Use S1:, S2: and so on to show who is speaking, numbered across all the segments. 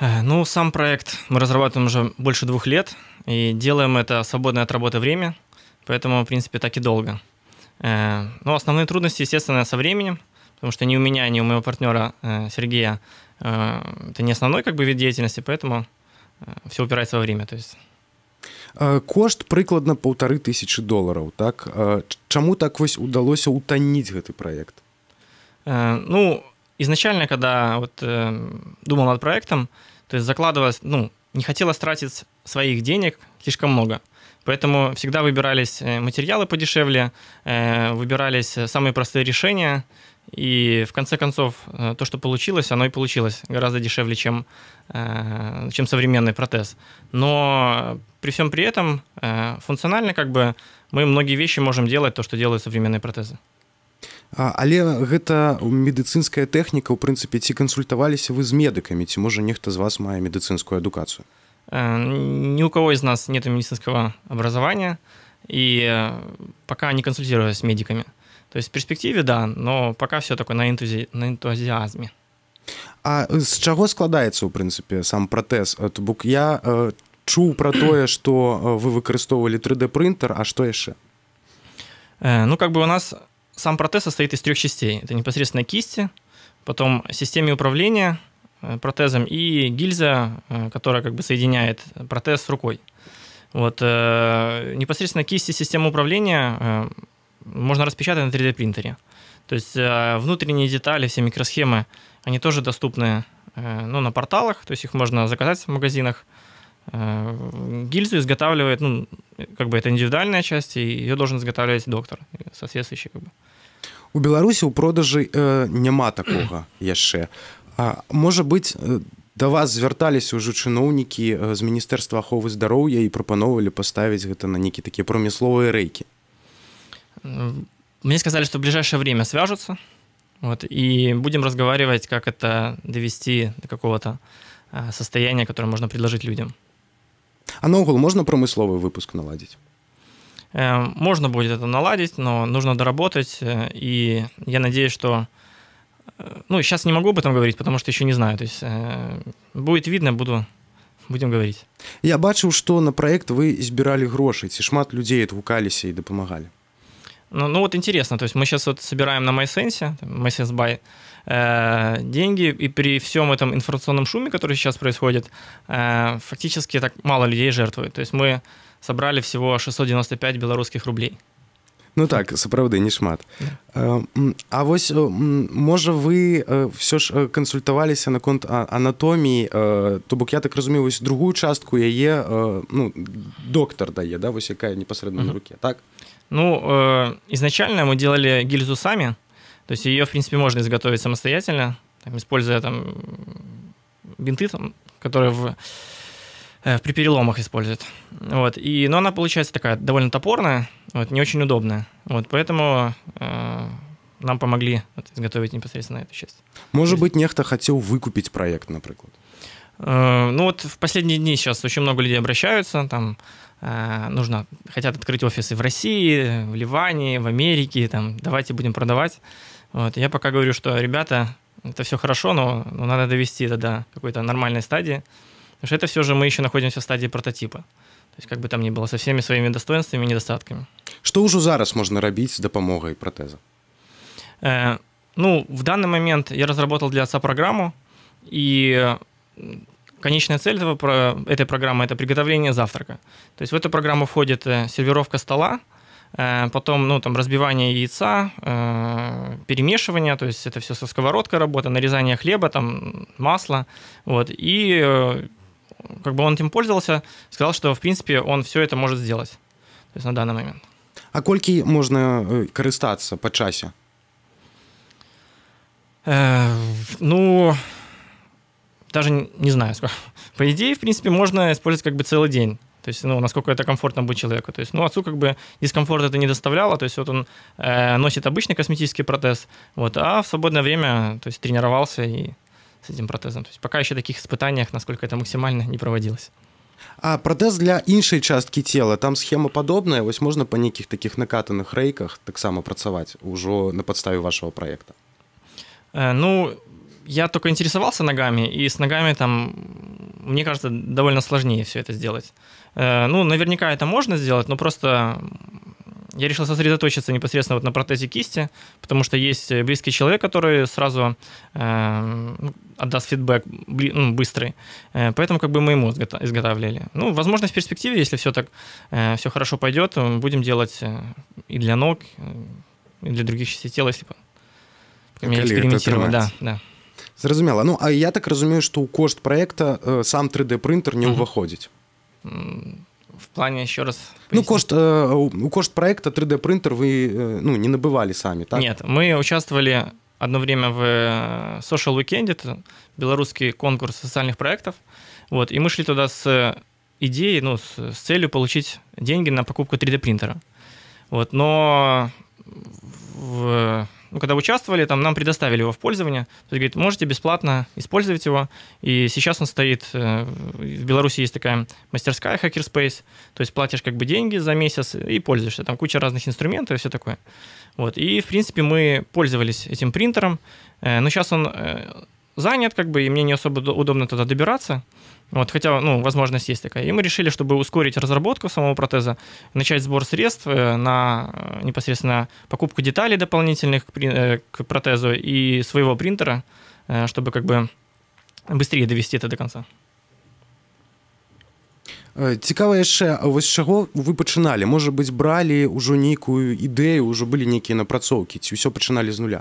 S1: Э, ну, сам проект мы разрабатываем уже больше двух лет и делаем это свободное от работы время, поэтому, в принципе, так и долго. Э, Но ну, основные трудности, естественно, со временем, потому что ни у меня, ни у моего партнера э, Сергея это не основной как бы вид деятельности, поэтому все упирается во время. То есть
S2: кошт прикладно паўтары тысячи долларов, так чаму так вось удалося утаніць гэты проект
S1: ну изначально, когда вот э, думал над проектом, то есть закладывалось, ну, не хотелось тратить своих денег слишком много. Поэтому всегда выбирались э, материалы подешевле, э, выбирались э, самые простые решения, и в конце концов то, что получилось, оно и получилось гораздо дешевле, чем, чем современный протез. Но при всем при этом функционально как бы мы многие вещи можем делать то, что делают современные протезы.
S2: Але гэта медыцынская тэхніка, у прынцыпе, ці кансультаваліся вы з медыкамі, ці можа нехта з вас мае медыцынскую адукацыю.
S1: Э, Ні ў каго з нас нету медыцынскага абразавання і э, пока не кансультіруюсь з медікамі. То есть перспектыве да, но пока все такое на энтузі... на энтузіазме.
S2: А з э, чаго складаецца у прынцыпе сам пратэз бок я э, чуў пра тое, што вы выкарыстоўвалі 3D прынтер, а што яшчэ?
S1: Э, ну как бы у нас Сам протез состоит из трех частей. Это непосредственно кисти, потом системе управления э, протезом и гильза, э, которая как бы соединяет протез с рукой. Вот э, непосредственно кисти системы управления можно распечатать на 3D принтере. То есть внутренние детали, все микросхемы, они тоже доступны ну, на порталах, то есть их можно заказать в магазинах. Э, гильзу изготавливает, ну, как бы это индивидуальная часть, и ее должен изготавливать доктор, соответствующий как бы.
S2: У Беларуси у продажи э, няма такого еще. А, можа быць, э, да вас звярталіся ўжо чыноўнікі з э, міністэрства аховы здоровья и пропоновали поставить это на нейкі такие прамысловыя рейки?
S1: Мне сказали, что в ближайшее время свяжутся, вот, и будем разговаривать, как это довести до какого-то состояния, которое можно предложить людям.
S2: А наогул можно промысловый выпуск наладить?
S1: Э, можно будет это наладить, но нужно доработать. Э, и я надеюсь, что... Э, ну, сейчас не могу об этом говорить, потому что еще не знаю. То есть будет видно, буду будем говорить.
S2: Я бачыў, что на проект вы избирали грошы, ці шмат людзей адгукаліся и дапамагалі.
S1: Ну, ну вот интересно, то есть мы сейчас вот собираем на MySense, MySense Buy, э, деньги, и при всем этом информационном шуме, который сейчас происходит, э, фактически так мало людей жертвует. То есть мы собрали всего 695 белорусских рублей.
S2: Ну так, сапраўды не шмат. Э, а вось э, можа вы ўсё э, ж кансультаваліся наконт анатоміі, то бок я так разумеюсь другую частку яе ну, доктар дае да, вось якая непасрэдна на руке так.
S1: Ну, э, изначально мы делали гильзу сами, то есть ее, в принципе, можно изготовить самостоятельно, там, используя там бинты, там, которые в, э, при переломах используют. Вот. И, но она получается такая довольно топорная, вот, не очень удобная. Вот, поэтому э, нам помогли вот, изготовить непосредственно эту часть.
S2: Может есть... быть, некто хотел выкупить проект, например?
S1: Э, ну вот в последние дни сейчас очень много людей обращаются, там а, нужно, хотят открыть офисы в России, в Ливане, в Америке, там, давайте будем продавать. Вот. Я пока говорю, что, ребята, это все хорошо, но, но надо довести это до какой-то нормальной стадии, потому что это все же мы еще находимся в стадии прототипа. То есть, как бы там ни было, со всеми своими достоинствами и недостатками.
S2: Что уже зараз можно робить с допомогой протеза?
S1: Э, ну, в данный момент я разработал для отца программу, и Конечная цель этого, этой программы – это приготовление завтрака. То есть в эту программу входит э, сервировка стола, э, потом ну, там, разбивание яйца, э, перемешивание, то есть это все со сковородкой работа, нарезание хлеба, там, масла. Вот, и как бы он этим пользовался, сказал, что, в принципе, он все это может сделать то есть на данный момент.
S2: А кольки можно користаться по часе?
S1: Э, ну, даже не знаю, По идее, в принципе, можно использовать как бы целый день. То есть, ну, насколько это комфортно будет человеку. То есть, ну, отцу как бы дискомфорт это не доставляло. То есть, вот он э, носит обычный косметический протез, вот, а в свободное время, то есть, тренировался и с этим протезом. То есть, пока еще таких испытаниях, насколько это максимально, не проводилось.
S2: А протез для іншай часткі тела там схема падобная вось можна па нейкіх такіх накатаных рэйках таксама працаваць ужо на падставе вашего проекта
S1: э, ну я только интересовался ногами, и с ногами там, мне кажется, довольно сложнее все это сделать. Э, ну, наверняка это можно сделать, но просто я решил сосредоточиться непосредственно вот на протезе кисти, потому что есть э, близкий человек, который сразу э, ну, отдаст фидбэк ну, быстрый. поэтому как бы мы ему изготавливали. Ну, возможно, в перспективе, если все так, все хорошо пойдет, будем делать и для ног, и для других частей тела,
S2: если бы. Экспериментировать. Да, да. Зразумела ну а я так разумею что у кошт проекта э, сам 3d принтер не ўваходзіць
S1: в плане еще раз
S2: пояснить. ну кошт э, у кошт проекта 3d принтер вы э, ну не набывали сами так? нет
S1: мы участвовали одно время в э, social weekend это белорусский конкурс социальных проектов вот и мы шли туда с идеей ну с, с целью получить деньги на покупку 3d принтера вот но в ну, когда участвовали, там нам предоставили его в пользование. То есть, говорит, можете бесплатно использовать его. И сейчас он стоит, э, в Беларуси есть такая мастерская Hackerspace, то есть платишь как бы деньги за месяц и пользуешься. Там куча разных инструментов и все такое. Вот. И, в принципе, мы пользовались этим принтером. Э, но сейчас он э, занят, как бы, и мне не особо удобно туда добираться. Вот, хотя, ну, возможность есть такая. И мы решили, чтобы ускорить разработку самого протеза, начать сбор средств э, на э, непосредственно покупку деталей дополнительных к э, протезу и своего принтера, чтобы как бы быстрее довести это до конца.
S2: цікава яшчэ а вось чаго вы пачыналі можа быть бралі ўжо нейкую ідэю ўжо былі нейкія напрацоўкі ці ўсё пачыналі з нуля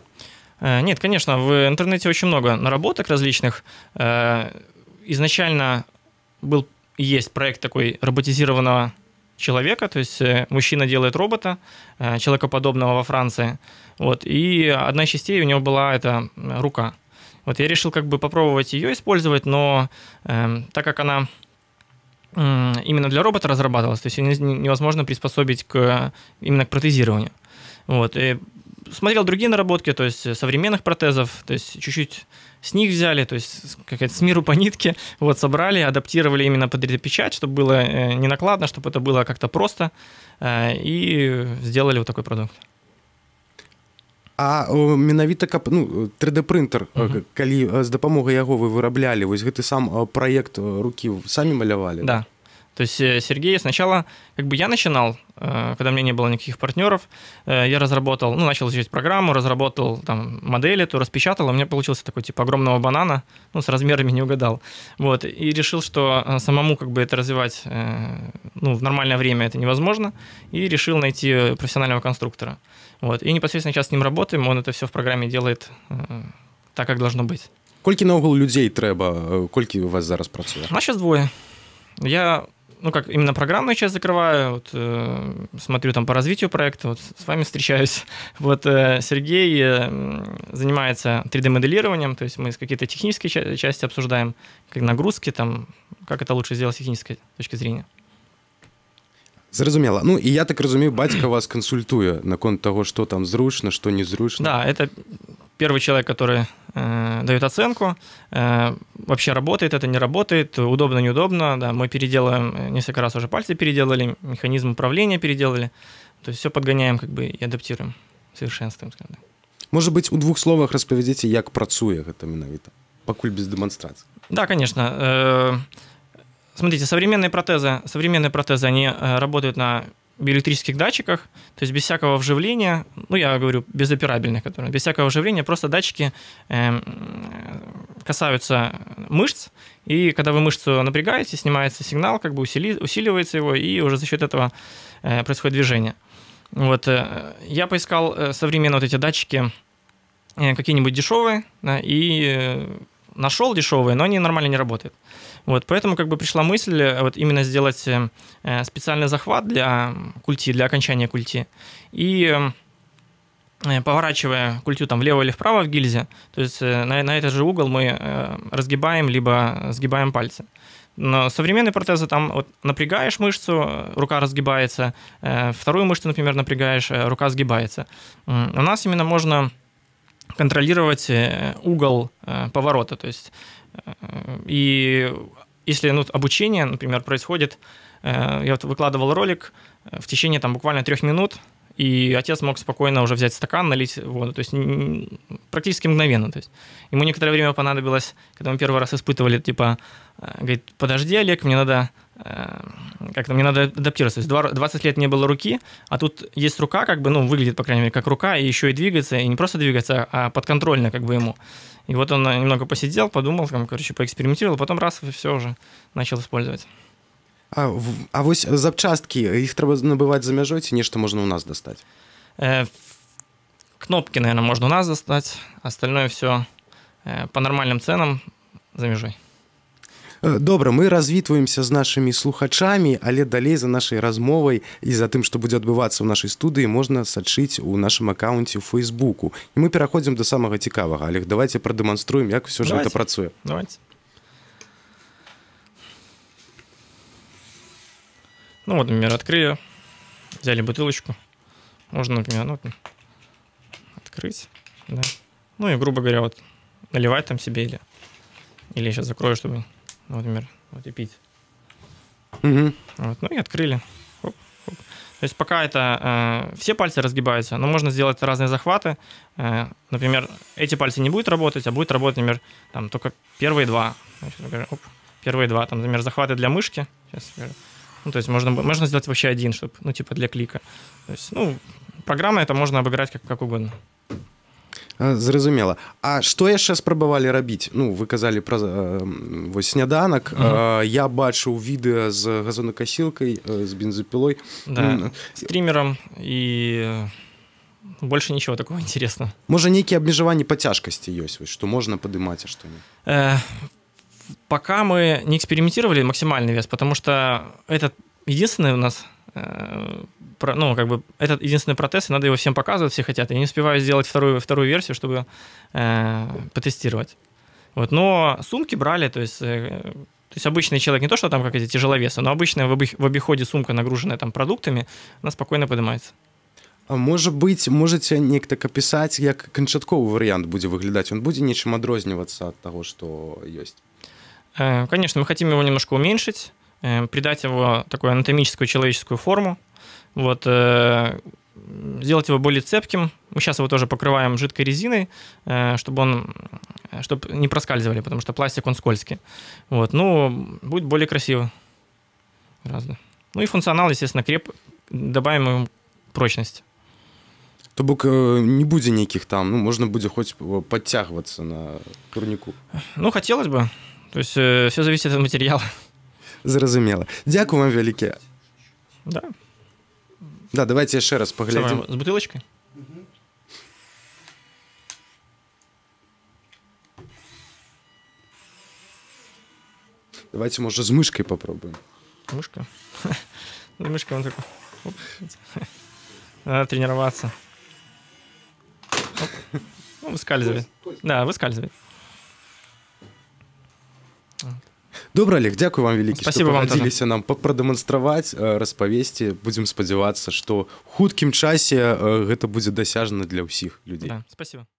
S1: нет конечно в интернете очень много наработок различных изначально был есть проект такой роботизированного человека, то есть э, мужчина делает робота, э, человекоподобного во Франции. Вот, и одна из частей у него была это рука. Вот я решил как бы попробовать ее использовать, но э, так как она э, именно для робота разрабатывалась, то есть ее невозможно приспособить к, именно к протезированию. Вот, и смотрел другие наработки, то есть э, современных протезов, то есть чуть-чуть с них взяли, то есть какая-то с миру по нитке, вот собрали, адаптировали именно под 3D-печать, чтобы было э, не накладно, чтобы это было как-то просто, э, и сделали вот такой продукт.
S2: А менавіта каб ну 3D прынтер угу. калі з дапамогай яго вы выраблялі вось гэты сам праект рукі самі малявалі да? да
S1: то есть э, Сергей сначала, как бы я начинал, э, когда у меня не было никаких партнеров, э, я разработал, ну, начал изучать программу, разработал там модели, то распечатал, у меня получился такой типа огромного банана, ну, с размерами не угадал. Вот, и решил, что самому как бы это развивать, ну, в нормальное время это невозможно, и решил найти профессионального конструктора. Вот, и непосредственно сейчас с ним работаем, он это все в программе делает так, как должно быть.
S2: Кольки на угол людей трэба кольки у вас зараз У нас
S1: сейчас двое. Я ну, как именно программную часть закрываю, вот, э, смотрю там по развитию проекта, вот с вами встречаюсь. Вот э, Сергей э, занимается 3D-моделированием, то есть мы какие-то технические ча- части обсуждаем, как нагрузки, там, как это лучше сделать с технической точки зрения.
S2: Зразумела ну і я так разумею бацька вас на наконт того что там зручно что незручно да
S1: это первый человек который э, дают оценку, э, вообще работает это, не работает, удобно, неудобно, да, мы переделаем, э, несколько раз уже пальцы переделали, механизм управления переделали, то есть все подгоняем как бы и адаптируем, совершенствуем, скажем так.
S2: Может быть, у двух словах распавядзіце, як працуе гэта менавіта, пакуль без демонстрации.
S1: Да, конечно. Э, смотрите, современные протезы, современные протезы, они э, работают на электрических датчиках, то есть без всякого вживления, ну я говорю безоперабельных, которые, без всякого вживления, просто датчики э, касаются мышц, и когда вы мышцу напрягаете, снимается сигнал, как бы усили, усиливается его, и уже за счет этого э, происходит движение. Вот, э, я поискал э, современные вот эти датчики, э, какие-нибудь дешевые, да, и э, нашел дешевые, но они нормально не работают. Вот, поэтому как бы пришла мысль э, вот именно сделать э, э, специальный захват для культи, для окончания культи. И поворачивая культю там влево или вправо в гильзе, то есть на, на этот же угол мы разгибаем либо сгибаем пальцы. Но современные протезы там вот, напрягаешь мышцу, рука разгибается, вторую мышцу, например, напрягаешь, рука сгибается. У нас именно можно контролировать э, угол э, поворота. То есть, э, и если ну, обучение, например, происходит, я вот выкладывал ролик в течение там, буквально трех минут, и отец мог спокойно уже взять стакан, налить воду, то есть практически мгновенно. То есть ему некоторое время понадобилось, когда мы первый раз испытывали, типа, говорит, подожди, Олег, мне надо Эм, как-то мне надо адаптироваться. То есть 20 лет не было руки, а тут есть рука, как бы, ну, выглядит, по крайней мере, как рука, и еще и двигается, и не просто двигается, а подконтрольно как бы ему. И вот он э, немного посидел, подумал, там, короче, поэкспериментировал, потом раз, и все уже начал использовать.
S2: А, а вось запчасткі іх трэба набываць за мяжой ці нешта можна ў нас достать?
S1: э, кнопки наверное можно у нас достать остальное все э, по нормальным ценам за мяжой
S2: Э, добра мы развітваемся з нашымі слухачамі але далей за нашай размовай і за тым што будзе адбывацца ў нашай студыі можна сачыць у нашым аккаунце у фейсбуку і мы пераходзім до самага цікавага але давайте прадэманструем як все же это працуе давайте
S1: ну вот например открыли взяли бутылочку можно например ну, открыть да. ну и грубо говоря вот наливать там себе или или сейчас закрою чтобы ну, например, вот и пить. Угу. Вот, ну и открыли. Хоп, хоп. То есть пока это э, все пальцы разгибаются, но можно сделать разные захваты. Э, например, эти пальцы не будут работать, а будет работать, например, там только первые два. Значит, оп, первые два, там, например, захваты для мышки. Сейчас, ну, то есть можно, можно сделать вообще один, чтобы, ну, типа для клика. То есть, ну, программа это можно обыграть как, как угодно.
S2: А, зразумела А што яшчэ спрабавалі рабіць Ну вы казалі пра э, вось сняданак угу. А, я бачыў відэа з газонакасілкай з бензопилой да.
S1: стримером і больше ничего такого интересного
S2: можа нейкія абмежаванні па цяжкасці ёсць вось што можна падымаць а што не
S1: э, пока мы не экспериментировали максимальный вес потому что это единственное у нас Э, ну, как бы, этот единственный протез, и надо его всем показывать, все хотят. Я не успеваю сделать вторую, вторую версию, чтобы э, потестировать. Вот, но сумки брали, то есть, э, то есть обычный человек, не то, что там как эти тяжеловесы, но обычная в, обих, в обиходе сумка, нагруженная там продуктами, она спокойно поднимается.
S2: А можа быць можаце неяк так апісаць як канчатковы варыянт будзе выглядаць он будзе нечым адрознівацца ад таго што ёсць
S1: э, конечно мы хотим его немножко уменьшить Эм, придать его такую анатомическую человеческую форму, вот, э, сделать его более цепким. Мы сейчас его тоже покрываем жидкой резиной, э, чтобы он чтобы не проскальзывали, потому что пластик, он скользкий. Вот, ну, будет более красиво. Гораздо. Ну и функционал, естественно, креп, добавим ему прочность.
S2: То бок э, не будет никаких там ну можно будет хоть подтягиваться на турнику.
S1: Ну хотелось бы то есть э, все зависит от материала
S2: Зрозуміло. Дякую вам велике. да. да давайте яшчэ раз паглядзім з бутылочкой Давайте, может, с мышкой попробуем.
S1: Мышка? Мышка, он такой... Надо тренироваться. Оп. Ну, выскальзывает. Да, выскальзывает.
S2: Добра Олег дякую вам вялікі спасибо вам дзеліся нам прадэманстраваць э, распавесці будзем спадзявацца што хуткім часе э, гэта будзе дасяжна для ўсіх людзей да,
S1: спасибо